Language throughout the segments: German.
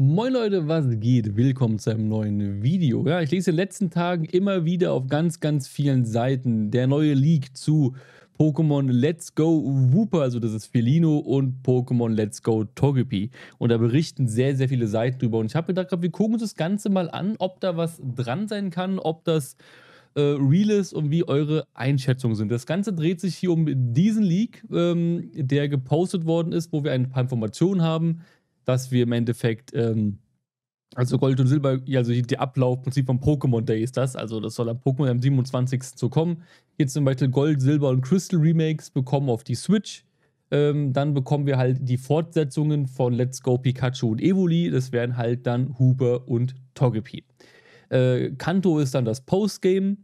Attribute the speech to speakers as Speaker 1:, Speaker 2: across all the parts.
Speaker 1: Moin Leute, was geht? Willkommen zu einem neuen Video. Ja, ich lese in den letzten Tagen immer wieder auf ganz, ganz vielen Seiten der neue Leak zu Pokémon Let's Go Wooper, also das ist Felino, und Pokémon Let's Go Togepi. Und da berichten sehr, sehr viele Seiten drüber. Und ich habe mir gedacht, wir gucken uns das Ganze mal an, ob da was dran sein kann, ob das äh, real ist und wie eure Einschätzungen sind. Das Ganze dreht sich hier um diesen Leak, ähm, der gepostet worden ist, wo wir ein paar Informationen haben dass wir im Endeffekt, ähm, also Gold und Silber, also der Ablaufprinzip vom Pokémon Day ist das. Also das soll am Pokémon am 27. so kommen. Jetzt zum Beispiel Gold, Silber und Crystal Remakes bekommen auf die Switch. Ähm, dann bekommen wir halt die Fortsetzungen von Let's Go Pikachu und Evoli. Das wären halt dann Huber und Togepi. Äh, Kanto ist dann das Postgame.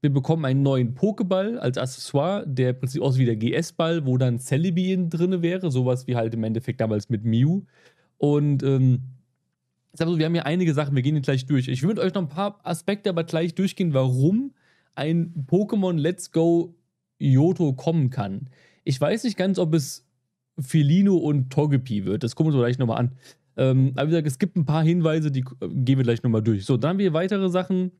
Speaker 1: Wir bekommen einen neuen Pokéball als Accessoire, der im Prinzip aus wie der GS-Ball, wo dann Celebi drin wäre. Sowas wie halt im Endeffekt damals mit Mew. Und ähm, ich sag so, wir haben hier einige Sachen, wir gehen hier gleich durch. Ich würde euch noch ein paar Aspekte aber gleich durchgehen, warum ein Pokémon Let's Go Yoto kommen kann. Ich weiß nicht ganz, ob es Felino und Togepi wird. Das gucken wir uns gleich nochmal an. Ähm, aber wie gesagt, es gibt ein paar Hinweise, die äh, gehen wir gleich nochmal durch. So, dann haben wir weitere Sachen.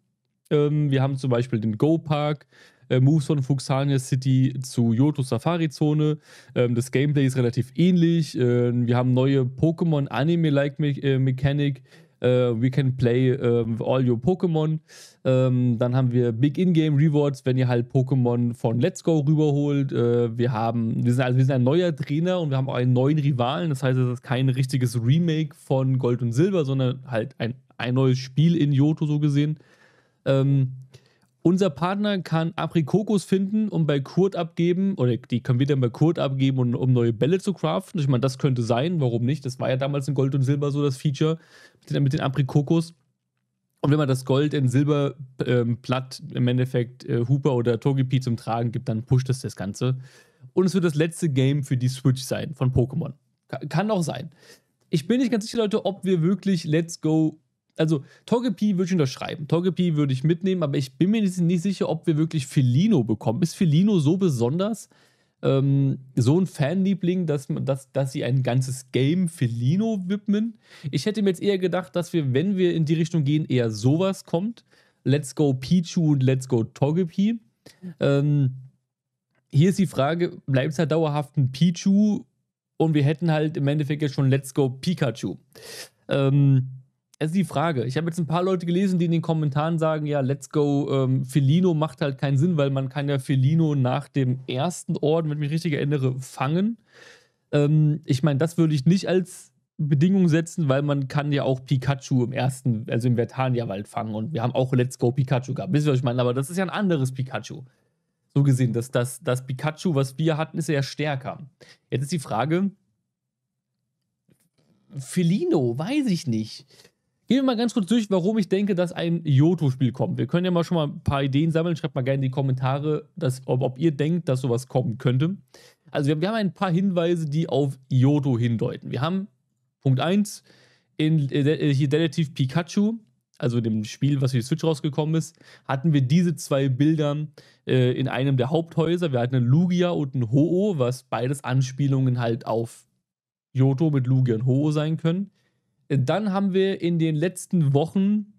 Speaker 1: Ähm, wir haben zum Beispiel den Go Park, äh, Moves von Fuxania City zu Yoto Safari Zone. Ähm, das Gameplay ist relativ ähnlich. Äh, wir haben neue Pokémon Anime-like Me äh, Mechanik. Äh, we can play ähm, all your Pokémon. Ähm, dann haben wir Big In-Game Rewards, wenn ihr halt Pokémon von Let's Go rüberholt. Äh, wir haben, wir sind, also wir sind ein neuer Trainer und wir haben auch einen neuen Rivalen. Das heißt, es ist kein richtiges Remake von Gold und Silber, sondern halt ein, ein neues Spiel in Yoto so gesehen. Ähm, unser Partner kann Aprikokos finden und bei Kurt abgeben, oder die können wir dann bei Kurt abgeben, um, um neue Bälle zu craften. Ich meine, das könnte sein, warum nicht? Das war ja damals in Gold und Silber so das Feature mit den, mit den Aprikokos. Und wenn man das Gold in Silberblatt ähm, im Endeffekt äh, Hooper oder Togepi zum Tragen gibt, dann pusht das das Ganze. Und es wird das letzte Game für die Switch sein von Pokémon. Kann, kann auch sein. Ich bin nicht ganz sicher, Leute, ob wir wirklich Let's Go also Togepi würde ich unterschreiben. Togepi würde ich mitnehmen, aber ich bin mir nicht, sicher, ob wir wirklich Felino bekommen. Ist Felino so besonders, ähm, so ein Fanliebling, dass, dass, dass sie ein ganzes Game Felino widmen? Ich hätte mir jetzt eher gedacht, dass wir, wenn wir in die Richtung gehen, eher sowas kommt. Let's go Pichu und Let's go Togepi. Ähm, hier ist die Frage, bleibt es halt dauerhaft ein Pichu und wir hätten halt im Endeffekt ja schon Let's go Pikachu. Ähm, es also ist die Frage. Ich habe jetzt ein paar Leute gelesen, die in den Kommentaren sagen, ja, let's go, ähm, Felino macht halt keinen Sinn, weil man kann ja Felino nach dem ersten Orden, wenn ich mich richtig erinnere, fangen. Ähm, ich meine, das würde ich nicht als Bedingung setzen, weil man kann ja auch Pikachu im ersten, also im Vertania-Wald fangen und wir haben auch Let's Go Pikachu gehabt. Wisst ihr, was ich meine? Aber das ist ja ein anderes Pikachu. So gesehen, das, das, das Pikachu, was wir hatten, ist ja stärker. Jetzt ist die Frage, Felino, weiß ich nicht Gehen wir mal ganz kurz durch, warum ich denke, dass ein Yoto-Spiel kommt. Wir können ja mal schon mal ein paar Ideen sammeln. Schreibt mal gerne in die Kommentare, dass, ob, ob, ihr denkt, dass sowas kommen könnte. Also wir, wir haben ein paar Hinweise, die auf Yoto hindeuten. Wir haben Punkt 1 in äh, äh hier Detective Pikachu, also dem Spiel, was für die Switch rausgekommen ist, hatten wir diese zwei Bilder äh, in einem der Haupthäuser. Wir hatten einen Lugia und einen Ho-Oh, was beides Anspielungen halt auf Yoto mit Lugia und Ho-Oh sein können. Dann haben wir in den letzten Wochen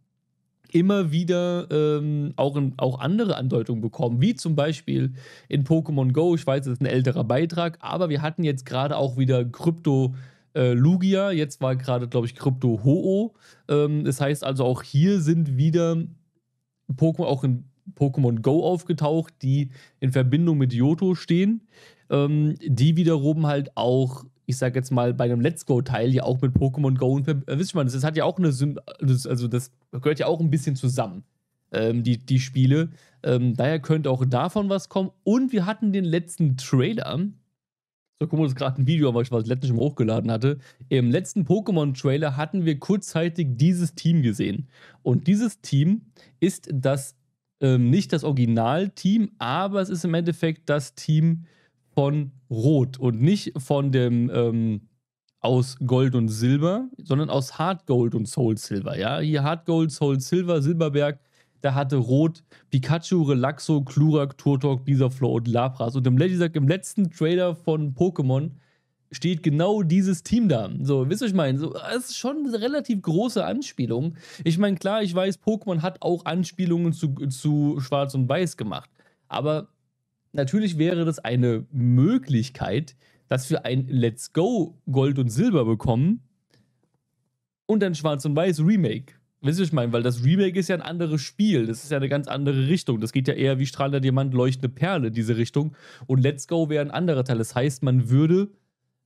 Speaker 1: immer wieder ähm, auch, in, auch andere Andeutungen bekommen, wie zum Beispiel in Pokémon Go. Ich weiß, das ist ein älterer Beitrag, aber wir hatten jetzt gerade auch wieder Krypto. Äh, Lugia, jetzt war gerade, glaube ich, Krypto Ho-Oh. Ähm, das heißt also, auch hier sind wieder Pokémon, auch in Pokémon Go aufgetaucht, die in Verbindung mit Yoto stehen, ähm, die wiederum halt auch ich sag jetzt mal, bei einem Let's Go-Teil ja auch mit Pokémon Go und äh, wisst ihr mal, das, hat ja auch eine, Sym also das gehört ja auch ein bisschen zusammen, ähm, die, die Spiele. Ähm, daher könnte auch davon was kommen. Und wir hatten den letzten Trailer. So gucken wir uns gerade ein Video an, was ich letztens schon hochgeladen hatte. Im letzten Pokémon-Trailer hatten wir kurzzeitig dieses Team gesehen. Und dieses Team ist das ähm, nicht das Originalteam, aber es ist im Endeffekt das Team von Rot und nicht von dem ähm, aus Gold und Silber, sondern aus Hard Gold und Soul Silver. Ja, hier Hard Gold, Soul Silver, Silberberg. Da hatte Rot Pikachu, Relaxo, Klurak, Turtok, Bisaflor und Lapras. Und im, im letzten Trailer von Pokémon steht genau dieses Team da. So, wisst ihr, ich meine, so, das ist schon eine relativ große Anspielung. Ich meine, klar, ich weiß, Pokémon hat auch Anspielungen zu, zu Schwarz und Weiß gemacht. Aber natürlich wäre das eine Möglichkeit, dass wir ein Let's Go Gold und Silber bekommen und ein Schwarz und Weiß Remake. Wisst ihr, was ich meine? Weil das Remake ist ja ein anderes Spiel. Das ist ja eine ganz andere Richtung. Das geht ja eher wie strahlender Diamant, leuchtende Perle, diese Richtung. Und Let's Go wäre ein anderer Teil. Das heißt, man würde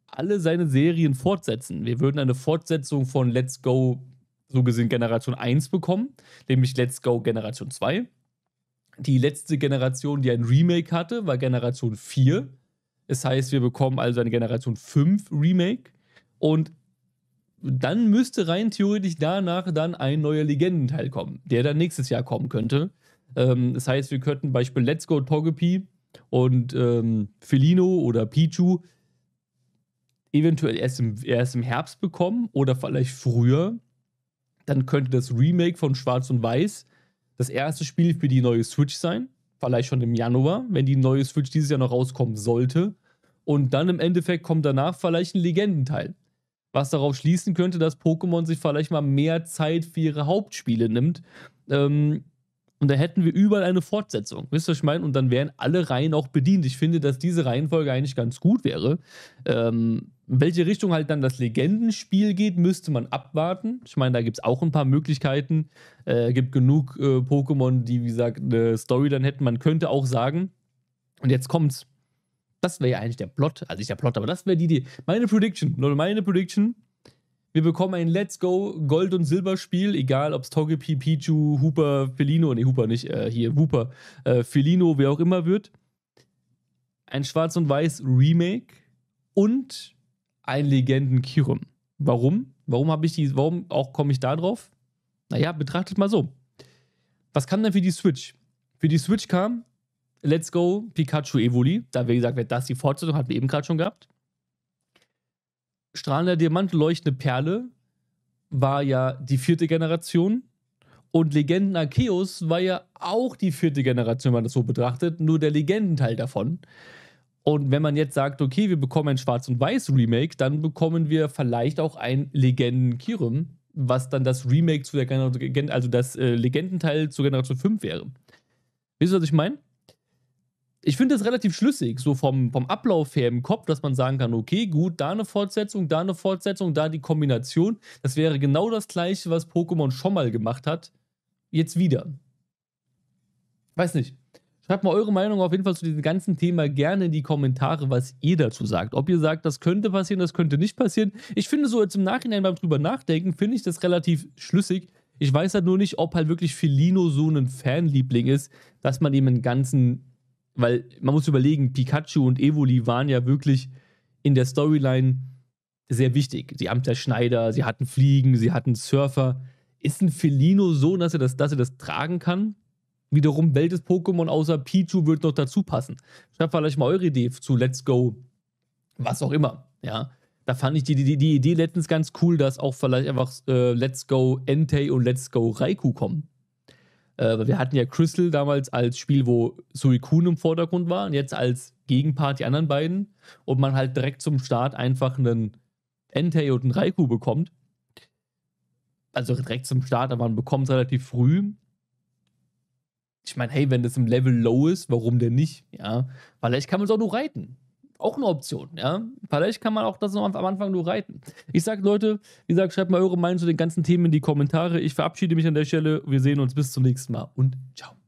Speaker 1: alle seine Serien fortsetzen. Wir würden eine Fortsetzung von Let's Go, so gesehen Generation 1 bekommen, nämlich Let's Go Generation 2. Die letzte Generation, die ein Remake hatte, war Generation 4. Das heißt, wir bekommen also eine Generation 5 Remake. Und dann müsste rein theoretisch danach dann ein neuer Legendenteil kommen, der dann nächstes Jahr kommen könnte. Ähm, das heißt, wir könnten Beispiel Let's Go Togepi und ähm, Felino oder Pichu eventuell erst im, erst im Herbst bekommen oder vielleicht früher. Dann könnte das Remake von Schwarz und Weiß das erste Spiel für die neue Switch sein. Vielleicht schon im Januar, wenn die neue Switch dieses Jahr noch rauskommen sollte. Und dann im Endeffekt kommt danach vielleicht ein Legendenteil. Was darauf schließen könnte, dass Pokémon sich vielleicht mal mehr Zeit für ihre Hauptspiele nimmt. Ähm, und da hätten wir überall eine Fortsetzung. Wisst ihr, was ich meine? Und dann wären alle Reihen auch bedient. Ich finde, dass diese Reihenfolge eigentlich ganz gut wäre. Ähm, welche Richtung halt dann das Legendenspiel geht, müsste man abwarten. Ich meine, da gibt es auch ein paar Möglichkeiten. Äh, gibt genug äh, Pokémon, die, wie gesagt, eine Story dann hätten. Man könnte auch sagen, und jetzt kommt's. Das wäre ja eigentlich der Plot, also nicht der Plot, aber das wäre die Idee. Meine Prediction, Leute, meine Prediction. Wir bekommen ein Let's Go Gold- und Silberspiel, egal ob es Togepi, Pichu, Hooper, Felino, nee, Hooper nicht, äh, hier, Hooper, äh, Felino, wer auch immer wird. Ein Schwarz- und Weiß-Remake und ein Legenden Kirim. Warum? Warum habe ich die, warum auch komme ich da drauf? Naja, betrachtet mal so. Was kam denn für die Switch? Für die Switch kam Let's Go Pikachu Evoli. Da wie gesagt, das die Fortsetzung hatten wir eben gerade schon gehabt. Strahlender Diamant, leuchtende Perle war ja die vierte Generation. Und Legenden Arceus war ja auch die vierte Generation, wenn man das so betrachtet, nur der Legendenteil davon. Und wenn man jetzt sagt, okay, wir bekommen ein Schwarz- und Weiß-Remake, dann bekommen wir vielleicht auch ein Legenden-Kirim, was dann das Remake zu der Generation, also das äh, Legendenteil zur Generation 5 wäre. Wisst ihr, was ich meine? Ich finde das relativ schlüssig, so vom, vom Ablauf her im Kopf, dass man sagen kann, okay, gut, da eine Fortsetzung, da eine Fortsetzung, da die Kombination. Das wäre genau das gleiche, was Pokémon schon mal gemacht hat. Jetzt wieder. Weiß nicht. Schreibt mal eure Meinung auf jeden Fall zu diesem ganzen Thema gerne in die Kommentare, was ihr dazu sagt. Ob ihr sagt, das könnte passieren, das könnte nicht passieren. Ich finde so jetzt im Nachhinein beim drüber nachdenken, finde ich das relativ schlüssig. Ich weiß halt nur nicht, ob halt wirklich Felino so ein Fanliebling ist, dass man ihm einen ganzen, weil man muss überlegen, Pikachu und Evoli waren ja wirklich in der Storyline sehr wichtig. Sie haben der Schneider, sie hatten Fliegen, sie hatten Surfer. Ist ein Felino so, dass er das, dass er das tragen kann? wiederum, welches Pokémon außer Pichu wird noch dazu passen? Schreibt vielleicht mal eure Idee zu Let's Go, was auch immer, ja. Da fand ich die, die, die Idee letztens ganz cool, dass auch vielleicht einfach äh, Let's Go Entei und Let's Go Raikou kommen. Äh, wir hatten ja Crystal damals als Spiel, wo Suicune im Vordergrund war und jetzt als Gegenpart die anderen beiden und man halt direkt zum Start einfach einen Entei und einen Raikou bekommt. Also direkt zum Start, aber man bekommt es relativ früh ich meine, hey, wenn das im Level low ist, warum denn nicht? Ja, vielleicht kann man es auch nur reiten. Auch eine Option, ja. Vielleicht kann man auch das noch am Anfang nur reiten. Ich sag, Leute, wie gesagt, schreibt mal eure Meinung zu den ganzen Themen in die Kommentare. Ich verabschiede mich an der Stelle. Wir sehen uns bis zum nächsten Mal und ciao.